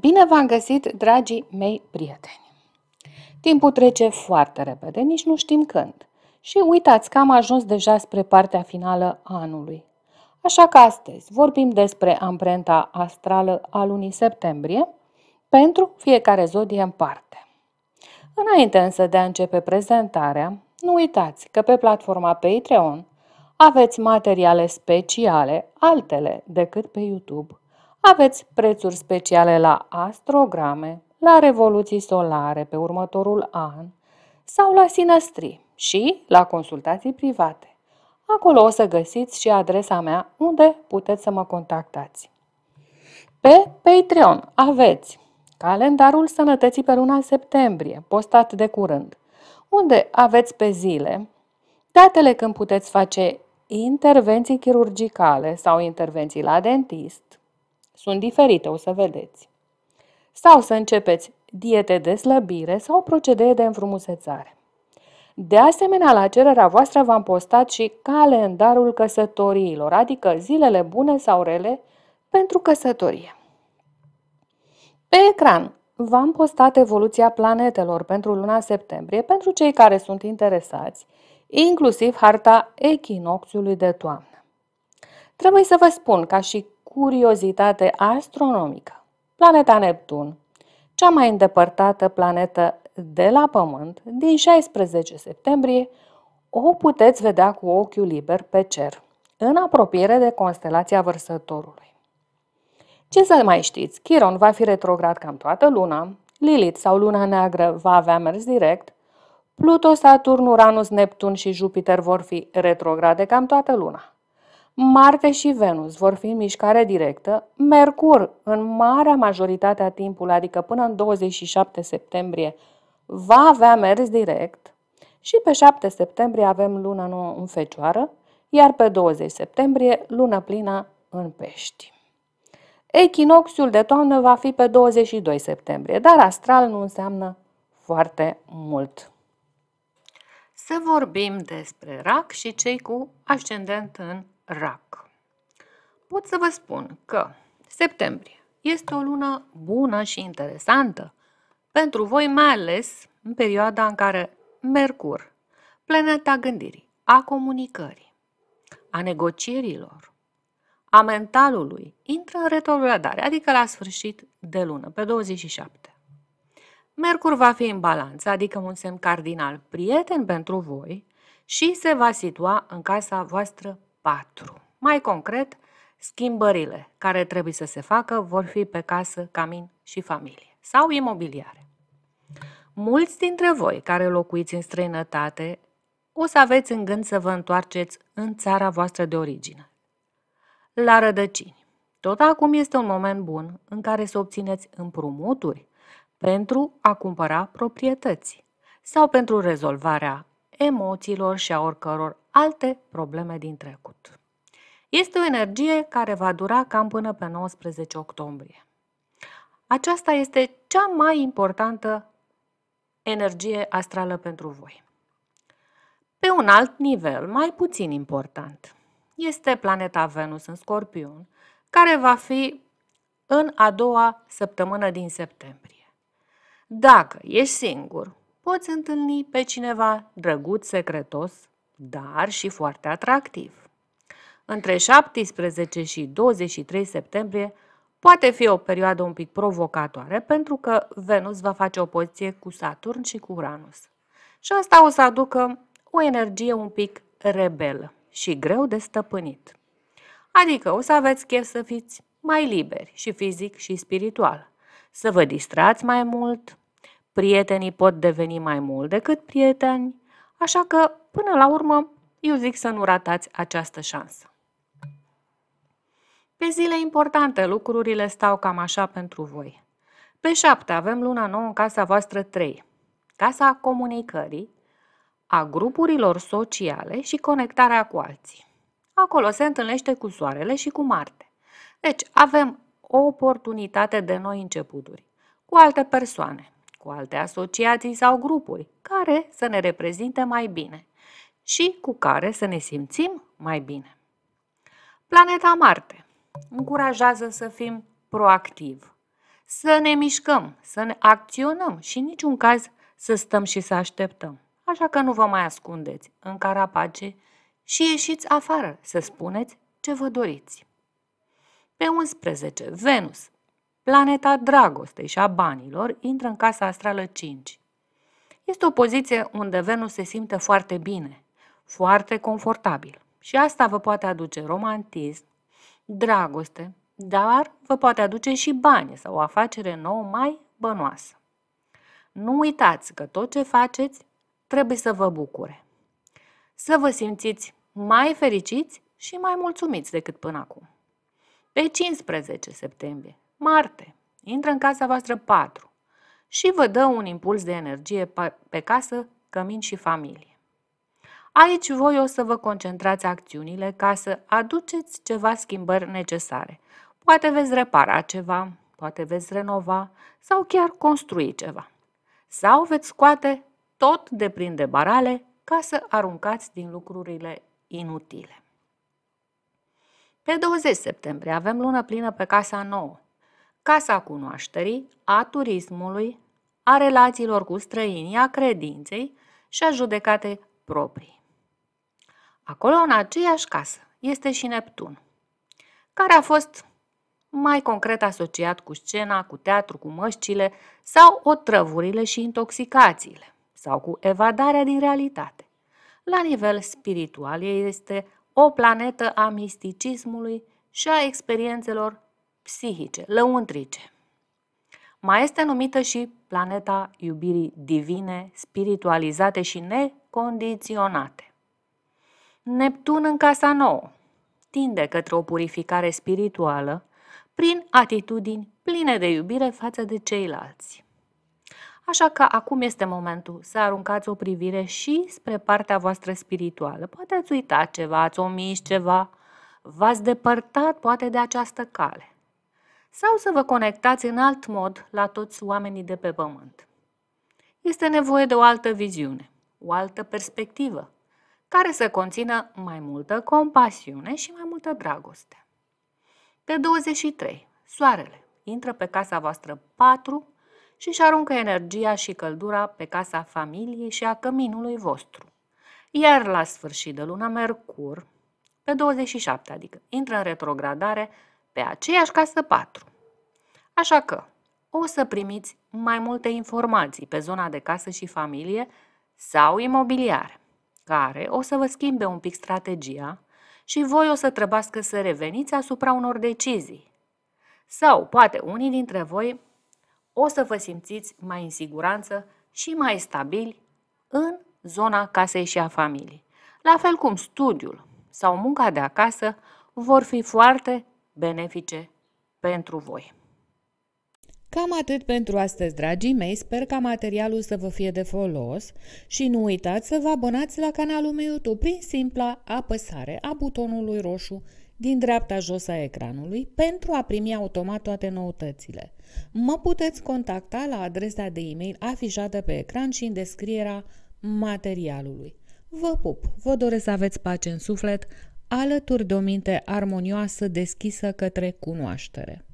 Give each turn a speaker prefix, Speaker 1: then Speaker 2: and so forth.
Speaker 1: Bine v-am găsit, dragii mei prieteni! Timpul trece foarte repede, nici nu știm când. Și uitați că am ajuns deja spre partea finală a anului. Așa că astăzi vorbim despre amprenta astrală a lunii septembrie pentru fiecare zodie în parte. Înainte însă de a începe prezentarea, nu uitați că pe platforma Patreon aveți materiale speciale, altele decât pe YouTube, aveți prețuri speciale la astrograme, la revoluții solare pe următorul an sau la sinastri și la consultații private. Acolo o să găsiți și adresa mea unde puteți să mă contactați. Pe Patreon aveți calendarul sănătății pe luna septembrie, postat de curând, unde aveți pe zile datele când puteți face intervenții chirurgicale sau intervenții la dentist, sunt diferite, o să vedeți. Sau să începeți diete de slăbire sau procedee de înfrumusețare. De asemenea, la cererea voastră v-am postat și calendarul căsătoriilor, adică zilele bune sau rele pentru căsătorie. Pe ecran v-am postat evoluția planetelor pentru luna septembrie pentru cei care sunt interesați, inclusiv harta echinocțiului de toamnă. Trebuie să vă spun ca și curiozitate astronomică. Planeta Neptun, cea mai îndepărtată planetă de la Pământ, din 16 septembrie, o puteți vedea cu ochiul liber pe cer, în apropiere de constelația Vărsătorului. Ce să mai știți? Chiron va fi retrograd cam toată luna, Lilith sau luna neagră va avea mers direct, Pluto, Saturn, Uranus, Neptun și Jupiter vor fi retrograde cam toată luna. Marte și Venus vor fi în mișcare directă, Mercur în marea majoritate a timpului, adică până în 27 septembrie, va avea mers direct și pe 7 septembrie avem luna nouă în fecioară, iar pe 20 septembrie luna plină în pești. Echinoxiul de toamnă va fi pe 22 septembrie, dar astral nu înseamnă foarte mult. Să vorbim despre rac și cei cu ascendent în rac. Pot să vă spun că septembrie este o lună bună și interesantă pentru voi, mai ales în perioada în care Mercur, planeta gândirii, a comunicării, a negocierilor, a mentalului, intră în retrogradare, adică la sfârșit de lună, pe 27. Mercur va fi în balanță, adică un semn cardinal prieten pentru voi și se va situa în casa voastră 4. Mai concret, schimbările care trebuie să se facă vor fi pe casă, camin și familie sau imobiliare. Mulți dintre voi care locuiți în străinătate o să aveți în gând să vă întoarceți în țara voastră de origine. La rădăcini. Tot acum este un moment bun în care să obțineți împrumuturi pentru a cumpăra proprietăți sau pentru rezolvarea emoțiilor și a oricăror alte probleme din trecut. Este o energie care va dura cam până pe 19 octombrie. Aceasta este cea mai importantă energie astrală pentru voi. Pe un alt nivel, mai puțin important, este planeta Venus în Scorpion, care va fi în a doua săptămână din septembrie. Dacă ești singur, poți întâlni pe cineva drăguț, secretos, dar și foarte atractiv. Între 17 și 23 septembrie poate fi o perioadă un pic provocatoare pentru că Venus va face opoziție cu Saturn și cu Uranus. Și asta o să aducă o energie un pic rebelă și greu de stăpânit. Adică o să aveți chef să fiți mai liberi și fizic și spiritual, să vă distrați mai mult, prietenii pot deveni mai mult decât prieteni, Așa că, până la urmă, eu zic să nu ratați această șansă. Pe zile importante lucrurile stau cam așa pentru voi. Pe șapte avem luna nouă în casa voastră 3, casa comunicării, a grupurilor sociale și conectarea cu alții. Acolo se întâlnește cu Soarele și cu Marte. Deci avem o oportunitate de noi începuturi, cu alte persoane, cu alte asociații sau grupuri care să ne reprezinte mai bine și cu care să ne simțim mai bine. Planeta Marte încurajează să fim proactiv, să ne mișcăm, să ne acționăm și în niciun caz să stăm și să așteptăm. Așa că nu vă mai ascundeți în carapace și ieșiți afară să spuneți ce vă doriți. Pe 11, Venus planeta dragostei și a banilor intră în casa astrală 5. Este o poziție unde Venus se simte foarte bine, foarte confortabil și asta vă poate aduce romantism, dragoste, dar vă poate aduce și bani sau o afacere nouă mai bănoasă. Nu uitați că tot ce faceți trebuie să vă bucure. Să vă simțiți mai fericiți și mai mulțumiți decât până acum. Pe 15 septembrie, Marte intră în casa voastră 4 și vă dă un impuls de energie pe casă, cămin și familie. Aici voi o să vă concentrați acțiunile ca să aduceți ceva schimbări necesare. Poate veți repara ceva, poate veți renova sau chiar construi ceva. Sau veți scoate tot de prin de barale ca să aruncați din lucrurile inutile. Pe 20 septembrie avem lună plină pe casa nouă Casa cunoașterii, a turismului, a relațiilor cu străinii, a credinței și a judecate proprii. Acolo, în aceeași casă, este și Neptun, care a fost mai concret asociat cu scena, cu teatru, cu măștile sau otrăvurile și intoxicațiile, sau cu evadarea din realitate. La nivel spiritual, este o planetă a misticismului și a experiențelor psihice, lăuntrice. Mai este numită și planeta iubirii divine, spiritualizate și necondiționate. Neptun în casa nouă tinde către o purificare spirituală prin atitudini pline de iubire față de ceilalți. Așa că acum este momentul să aruncați o privire și spre partea voastră spirituală. Poate ați uitat ceva, ați omis ceva, v-ați depărtat poate de această cale sau să vă conectați în alt mod la toți oamenii de pe pământ. Este nevoie de o altă viziune, o altă perspectivă, care să conțină mai multă compasiune și mai multă dragoste. Pe 23, soarele intră pe casa voastră 4 și își aruncă energia și căldura pe casa familiei și a căminului vostru. Iar la sfârșit de luna Mercur, pe 27, adică intră în retrogradare pe aceeași casă 4. Așa că o să primiți mai multe informații pe zona de casă și familie sau imobiliare, care o să vă schimbe un pic strategia și voi o să trebuiască să reveniți asupra unor decizii. Sau poate unii dintre voi o să vă simțiți mai în siguranță și mai stabili în zona casei și a familiei. La fel cum studiul sau munca de acasă vor fi foarte benefice pentru voi. Cam atât pentru astăzi, dragii mei, sper ca materialul să vă fie de folos și nu uitați să vă abonați la canalul meu YouTube prin simpla apăsare a butonului roșu din dreapta jos a ecranului pentru a primi automat toate noutățile. Mă puteți contacta la adresa de e-mail afișată pe ecran și în descrierea materialului. Vă pup, vă doresc să aveți pace în suflet, alături de o minte armonioasă deschisă către cunoaștere.